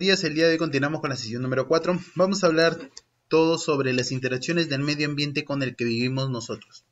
días, el día de hoy continuamos con la sesión número 4. Vamos a hablar todo sobre las interacciones del medio ambiente con el que vivimos nosotros.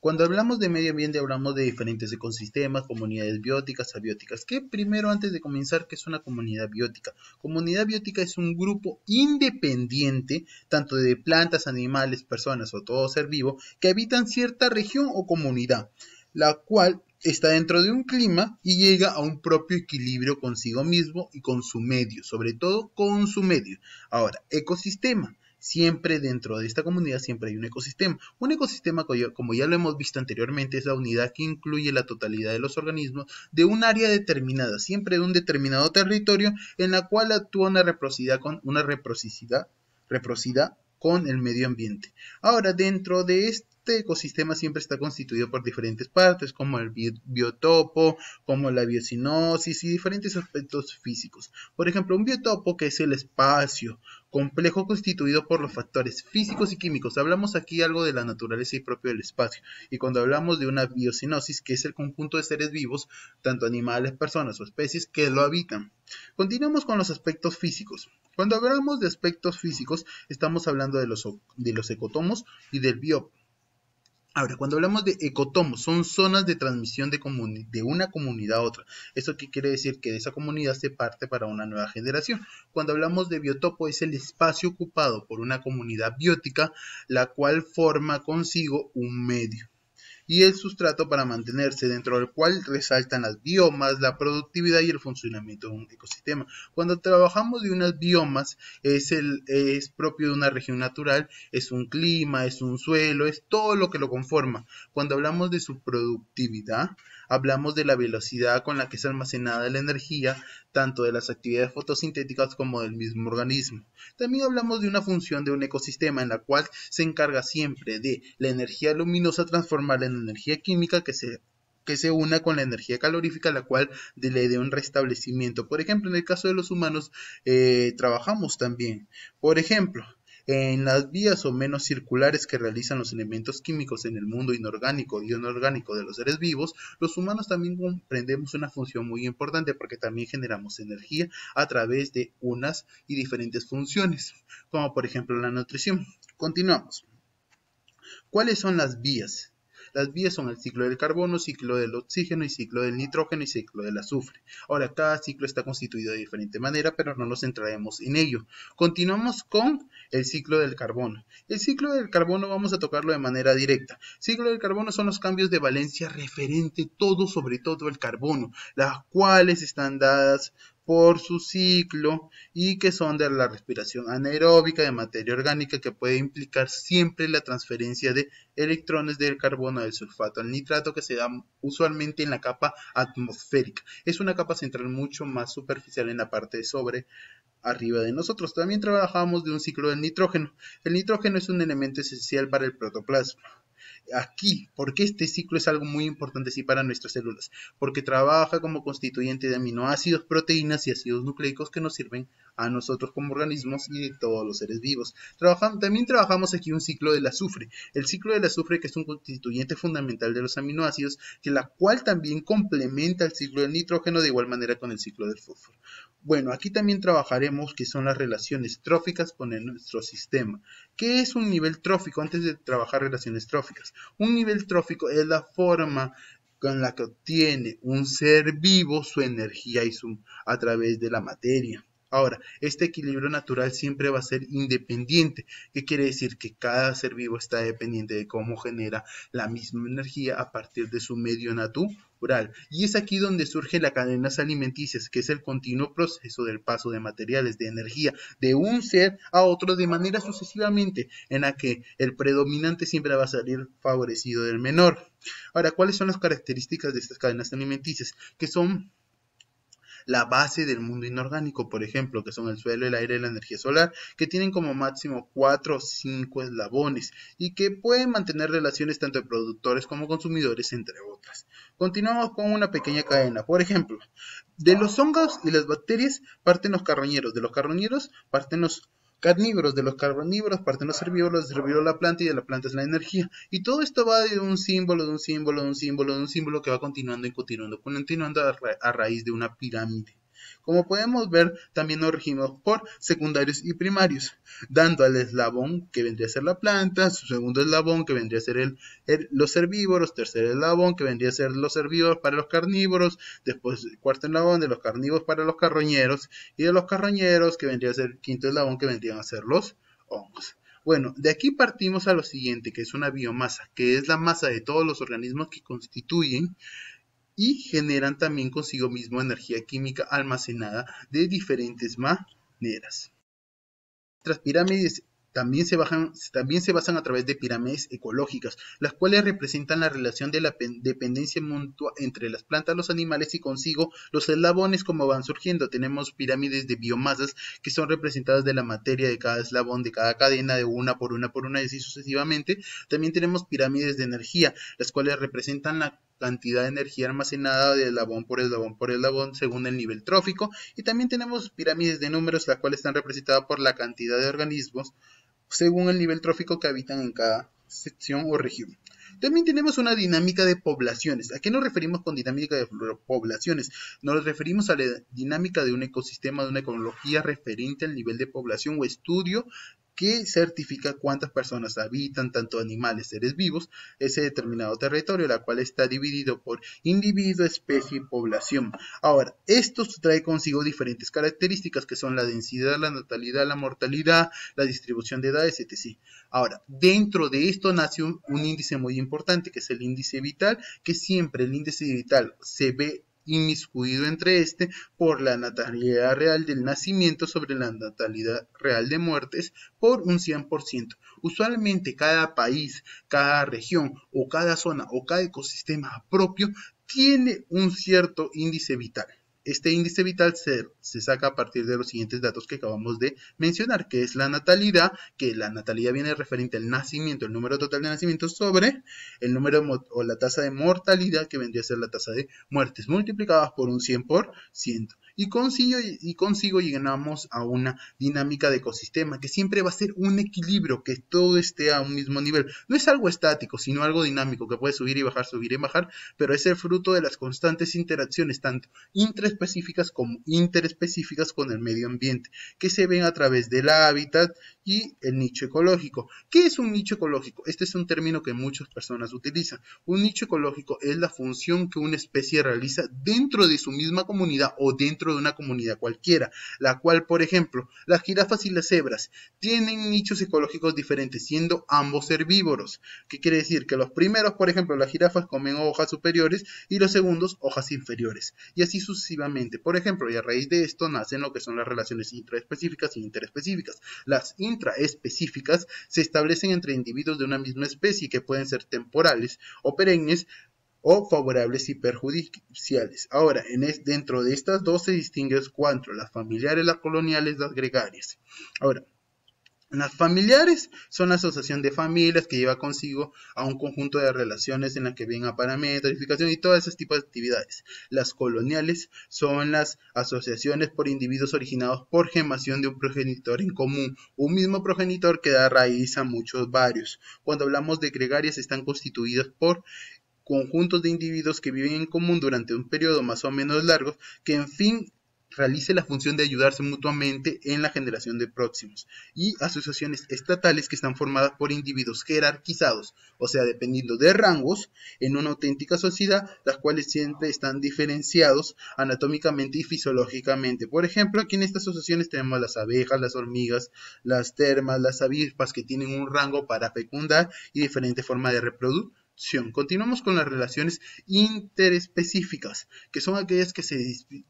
Cuando hablamos de medio ambiente hablamos de diferentes ecosistemas, comunidades bióticas, abióticas. ¿Qué primero antes de comenzar qué es una comunidad biótica? Comunidad biótica es un grupo independiente tanto de plantas, animales, personas o todo ser vivo que habitan cierta región o comunidad, la cual está dentro de un clima y llega a un propio equilibrio consigo mismo y con su medio, sobre todo con su medio. Ahora, ecosistema. Siempre dentro de esta comunidad siempre hay un ecosistema. Un ecosistema, como ya lo hemos visto anteriormente, es la unidad que incluye la totalidad de los organismos de un área determinada, siempre de un determinado territorio en la cual actúa una reciprocidad con una con el medio ambiente. Ahora, dentro de este este ecosistema siempre está constituido por diferentes partes, como el biotopo, como la biosinosis y diferentes aspectos físicos. Por ejemplo, un biotopo que es el espacio complejo constituido por los factores físicos y químicos. Hablamos aquí algo de la naturaleza y propio del espacio. Y cuando hablamos de una biosinosis, que es el conjunto de seres vivos, tanto animales, personas o especies que lo habitan. Continuamos con los aspectos físicos. Cuando hablamos de aspectos físicos, estamos hablando de los, ecotomos y del biopo Ahora, cuando hablamos de ecotomos, son zonas de transmisión de, de, una comunidad a otra. ¿Eso qué quiere decir? Que de esa comunidad se parte para una nueva generación. Cuando hablamos de biotopo, es el espacio ocupado por una comunidad biótica, la cual forma consigo un medio y el sustrato para mantenerse, dentro del cual resaltan las biomas, la productividad y el funcionamiento de un ecosistema. Cuando trabajamos de unas biomas, es, el, es propio de una región natural, es un clima, es un suelo, es todo lo que lo conforma. Cuando hablamos de su productividad, Hablamos de la velocidad con la que es almacenada la energía, tanto de las actividades fotosintéticas como del mismo organismo. También hablamos de una función de un ecosistema en la cual se encarga siempre de la energía luminosa transformarla en energía química que se que una con la energía calorífica, la cual le dé un restablecimiento. Por ejemplo, en el caso de los humanos, eh, trabajamos también. Por ejemplo, en las vías o menos circulares que realizan los elementos químicos en el mundo inorgánico y inorgánico de los seres vivos, los humanos también comprendemos una función muy importante porque también generamos energía a través de unas y diferentes funciones, como por ejemplo la nutrición. Continuamos. ¿Cuáles son las vías? Las vías son el ciclo del carbono, ciclo del oxígeno y ciclo del nitrógeno y ciclo del azufre. Ahora, cada ciclo está constituido de diferente manera, pero no nos centraremos en ello. Continuamos con el ciclo del carbono. El ciclo del carbono vamos a tocarlo de manera directa. Ciclo del carbono son los cambios de valencia referente todo sobre todo el carbono, las cuales están dadas por su ciclo y que son de la respiración anaeróbica de materia orgánica que puede implicar siempre la transferencia de electrones del carbono del sulfato al nitrato que se da usualmente en la capa atmosférica. Es una capa central mucho más superficial en la parte sobre arriba de nosotros. También trabajamos de un ciclo del nitrógeno. El nitrógeno es un elemento esencial para el protoplasma aquí, porque este ciclo es algo muy importante para nuestras células, porque trabaja como constituyente de aminoácidos, proteínas y ácidos nucleicos que nos sirven a nosotros como organismos y de todos los seres vivos. también trabajamos aquí un ciclo del azufre, el ciclo del azufre que es un constituyente fundamental de los aminoácidos, que la cual también complementa el ciclo del nitrógeno de igual manera con el ciclo del fósforo. Bueno, aquí también trabajaremos que son las relaciones tróficas con nuestro sistema. ¿Qué es un nivel trófico antes de trabajar relaciones tróficas? Un nivel trófico es la forma con la que obtiene un ser vivo su energía y su, a través de la materia. Ahora, este equilibrio natural siempre va a ser independiente, ¿Qué quiere decir que cada ser vivo está dependiente de cómo genera la misma energía a partir de su medio natu y es aquí donde surge la cadenas alimenticias, que es el continuo proceso del paso de materiales, de energía, de un ser a otro de manera sucesivamente, en la que el predominante siempre va a salir favorecido del menor. Ahora, ¿cuáles son las características de estas cadenas alimenticias? Que son la base del mundo inorgánico, por ejemplo, que son el suelo, el aire y la energía solar, que tienen como máximo 4 o 5 eslabones y que pueden mantener relaciones tanto de productores como consumidores, entre otras. Continuamos con una pequeña cadena. Por ejemplo, de los hongos y las bacterias parten los carroñeros, de los carroñeros parten los carnívoros, de los carnívoros parten los herbívoros, herbívoros la planta y de la planta es la energía. Y todo esto va de un símbolo, de un símbolo, de un símbolo, de un símbolo que va continuando y continuando, continuando a raíz de una pirámide. Como podemos ver, también nos regimos por secundarios y primarios, dando al eslabón que vendría a ser la planta, su segundo eslabón que vendría a ser el, los herbívoros, tercer eslabón que vendría a ser los herbívoros para los carnívoros, después cuarto eslabón de los carnívoros para los carroñeros y de los carroñeros que vendría a ser el quinto eslabón que vendrían a ser los hongos. Bueno, de aquí partimos a lo siguiente, que es una biomasa, que es la masa de todos los organismos que constituyen y generan también consigo mismo energía química almacenada de diferentes maneras. Nuestras pirámides también se, bajan, también se basan a través de pirámides ecológicas, las cuales representan la relación de la dependencia mutua entre las plantas, los animales y consigo los eslabones como van surgiendo. Tenemos pirámides de biomasas que son representadas de la materia de cada eslabón, de cada cadena, de una por una por una y así sucesivamente. También tenemos pirámides de energía, las cuales representan la cantidad de energía almacenada de labón por el labón por el labón, según el nivel trófico y también tenemos pirámides de números las cuales están representadas por la cantidad de organismos según el nivel trófico que habitan en cada sección o región. También tenemos una dinámica de poblaciones. ¿A qué nos referimos con dinámica de poblaciones? Nos referimos a la dinámica de un ecosistema, de una ecología referente al nivel de población o estudio que certifica cuántas personas habitan, tanto animales, seres vivos, ese determinado territorio, la cual está dividido por individuo, especie y población. Ahora, esto trae consigo diferentes características que son la densidad, la natalidad, la mortalidad, la distribución de edades, etc. Ahora, dentro de esto nace un, un índice muy importante, que es el índice vital, que siempre el índice vital se ve inmiscuido entre este por la natalidad real del nacimiento sobre la natalidad real de muertes por un 100%. Usualmente cada país, cada región o cada zona o cada ecosistema propio tiene un cierto índice vital. Este índice vital se, se, saca a partir de los siguientes datos que acabamos de mencionar, que es la natalidad, que la natalidad viene referente al nacimiento, el número total de nacimientos sobre el número o la tasa de mortalidad, que vendría a ser la tasa de muertes, multiplicadas por un 100 por ciento y consigo, y consigo llegamos a una dinámica de ecosistema que siempre va a ser un equilibrio, que todo esté a un mismo nivel. No es algo estático, sino algo dinámico que puede subir y bajar, subir y bajar, pero es el fruto de las constantes interacciones, tanto intraespecíficas como interespecíficas con el medio ambiente, que se ven a través del hábitat y el nicho ecológico. ¿Qué es un nicho ecológico? Este es un término que muchas personas utilizan. Un nicho ecológico es la función que una especie realiza dentro de su misma comunidad o dentro de una comunidad cualquiera, la cual, por ejemplo, las jirafas y las cebras tienen nichos ecológicos diferentes, siendo ambos herbívoros. ¿Qué quiere decir? Que los primeros, por ejemplo, las jirafas comen hojas superiores y los segundos hojas inferiores, y así sucesivamente. Por ejemplo, y a raíz de esto nacen lo que son las relaciones intraespecíficas y e interespecíficas. Las intraespecíficas se establecen entre individuos de una misma especie que pueden ser temporales o perennes o favorables y perjudiciales. Ahora, en dentro de estas dos se distinguen cuatro, las familiares, las coloniales, las gregarias. Ahora, las familiares son la asociación de familias que lleva consigo a un conjunto de relaciones en las que ven a parametrificación y todos esos tipos de actividades. Las coloniales son las asociaciones por individuos originados por gemación de un progenitor en común, un mismo progenitor que da raíz a muchos varios. Cuando hablamos de gregarias están constituidas por conjuntos de individuos que viven en común durante un periodo más o menos largo, que en fin realice la función de ayudarse mutuamente en la generación de próximos, y asociaciones estatales que están formadas por individuos jerarquizados, o sea, dependiendo de rangos, en una auténtica sociedad, las cuales siempre están diferenciados anatómicamente y fisiológicamente. Por ejemplo, aquí en estas asociaciones tenemos las abejas, las hormigas, las termas, las avispas, que tienen un rango para fecundar y diferentes formas de reproducir Continuamos con las relaciones interespecíficas, que son aquellas que se,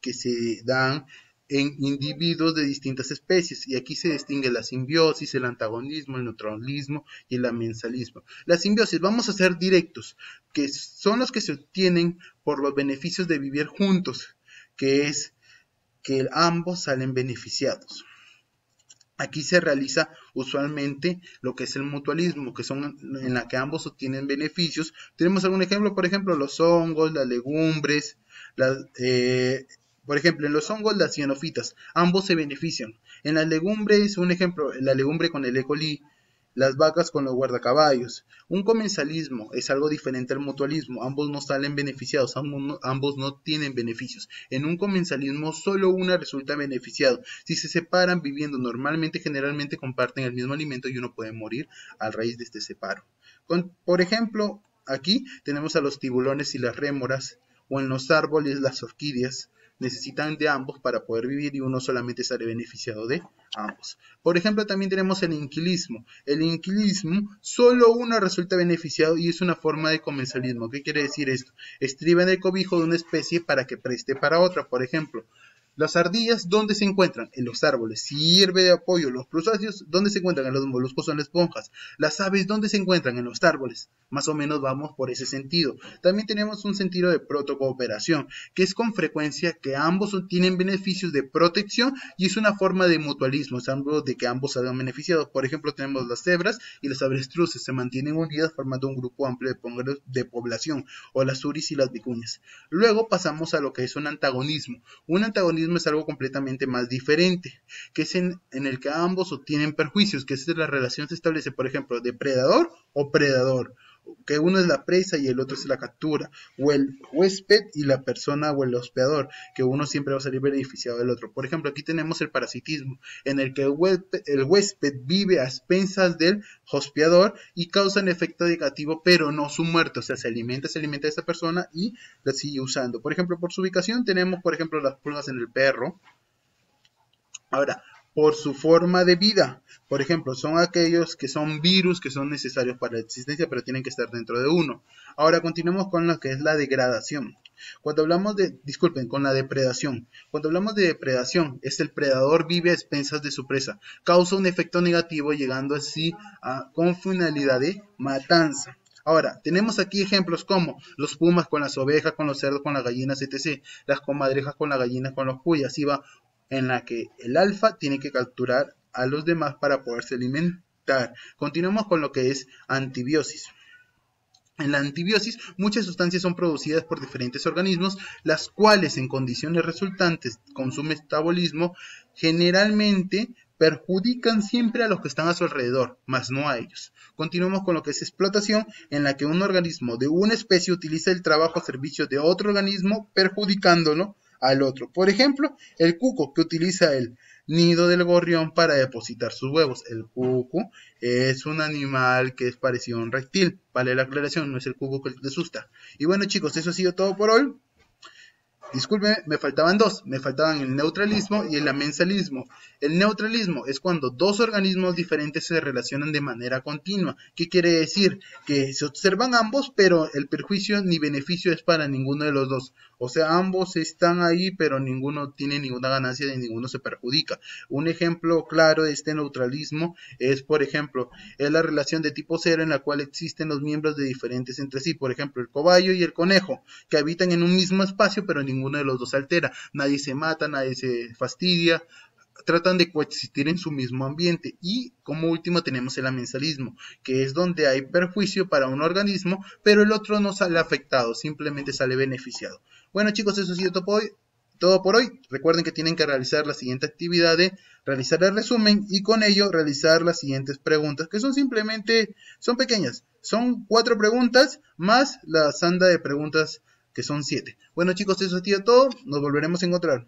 que se dan en individuos de distintas especies y aquí se distingue la simbiosis, el antagonismo, el neutralismo y el amensalismo. La simbiosis, vamos a ser directos, que son los que se obtienen por los beneficios de vivir juntos, que es que ambos salen beneficiados. Aquí se realiza usualmente lo que es el mutualismo, que son en la que ambos obtienen beneficios. Tenemos algún ejemplo, por ejemplo, los hongos, las legumbres, eh, por ejemplo, en los hongos las cianofitas, ambos se benefician. En las legumbres, un ejemplo, la legumbre con el E. coli las vacas con los guardacaballos. Un comensalismo es algo diferente al mutualismo, ambos no salen beneficiados, ambos no, tienen beneficios. En un comensalismo solo una resulta beneficiado. Si se separan viviendo normalmente, generalmente comparten el mismo alimento y uno puede morir a raíz de este separo. por ejemplo, aquí tenemos a los tiburones y las rémoras, o en los árboles las orquídeas, necesitan de ambos para poder vivir y uno solamente sale beneficiado de ambos. Por ejemplo, también tenemos el inquilismo. El inquilismo, solo uno resulta beneficiado y es una forma de comensalismo. ¿Qué quiere decir esto? Estriba en el cobijo de una especie para que preste para otra. Por ejemplo, las ardillas, ¿dónde se encuentran? En los árboles. Sirve de apoyo. Los crustáceos, ¿dónde se encuentran? En los moluscos son esponjas. Las aves, ¿dónde se encuentran? En los árboles. Más o menos vamos por ese sentido. También tenemos un sentido de protocooperación, que es con frecuencia que ambos tienen beneficios de protección y es una forma de mutualismo, es algo de que ambos se han beneficiados. Por ejemplo, tenemos las cebras y las avestruces, se mantienen unidas formando un grupo amplio de, población, o las uris y las vicuñas. Luego pasamos a lo que es un antagonismo. Un antagonismo es algo completamente más diferente, que es en, el que ambos obtienen perjuicios, que es la relación que se establece, por ejemplo, depredador o predador, que uno es la presa y el otro es la captura, o el huésped y la persona o el hospedador, que uno siempre va a salir beneficiado del otro. Por ejemplo, aquí tenemos el parasitismo, en el que el huésped, vive a expensas del hospedador y causa un efecto negativo, pero no su muerte, o sea, se alimenta, se alimenta de esa persona y la sigue usando. Por ejemplo, por su ubicación tenemos, por ejemplo, las pulgas en el perro. Ahora, por su forma de vida. Por ejemplo, son aquellos que son virus que son necesarios para la existencia, pero tienen que estar dentro de uno. Ahora continuemos con lo que es la degradación. Cuando hablamos de, disculpen, con la depredación. Cuando hablamos de depredación, es el predador vive a expensas de su presa, causa un efecto negativo llegando así a con finalidad de matanza. Ahora, tenemos aquí ejemplos como los pumas con las ovejas, con los cerdos, con las gallinas, etc. Las comadrejas con las gallinas, con los cuyas. y va en la que el alfa tiene que capturar a los demás para poderse alimentar. Continuamos con lo que es antibiosis. En la antibiosis, muchas sustancias son producidas por diferentes organismos, las cuales en condiciones resultantes con su metabolismo generalmente perjudican siempre a los que están a su alrededor, mas no a ellos. Continuamos con lo que es explotación, en la que un organismo de una especie utiliza el trabajo a servicio de otro organismo, perjudicándolo al otro. Por ejemplo, el cuco que utiliza el nido del gorrión para depositar sus huevos. El cuco es un animal que es parecido a un reptil. Vale la aclaración, no es el cuco que te asusta. Y bueno chicos, eso ha sido todo por hoy. Disculpen, me faltaban dos. Me faltaban el neutralismo y el amensalismo. El neutralismo es cuando dos organismos diferentes se relacionan de manera continua. ¿Qué quiere decir? Que se observan ambos, pero el perjuicio ni beneficio es para ninguno de los dos. O sea, ambos están ahí, pero ninguno tiene ninguna ganancia y ninguno se perjudica. Un ejemplo claro de este neutralismo es, por ejemplo, es la relación de tipo cero en la cual existen los miembros de diferentes entre sí. Por ejemplo, el cobayo y el conejo, que habitan en un mismo espacio, pero ninguno de los dos altera. Nadie se mata, nadie se fastidia, tratan de coexistir en su mismo ambiente. Y como último tenemos el amensalismo, que es donde hay perjuicio para un organismo, pero el otro no sale afectado, simplemente sale beneficiado. Bueno chicos, eso ha sido todo por hoy. Recuerden que tienen que realizar la siguiente actividad de realizar el resumen y con ello realizar las siguientes preguntas, que son simplemente, son pequeñas. Son cuatro preguntas más la sanda de preguntas que son siete. Bueno chicos, eso ha sido todo. Nos volveremos a encontrar.